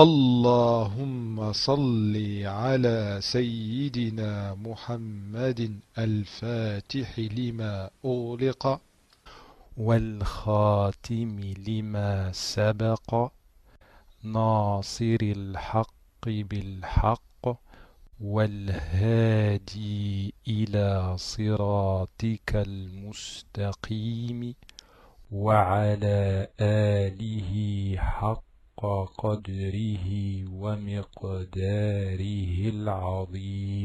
اللهم صل على سيدنا محمد الفاتح لما أغلق والخاتم لما سبق ناصر الحق بالحق والهادي إلى صراطك المستقيم وعلى آله حق قدره ومقداره العظيم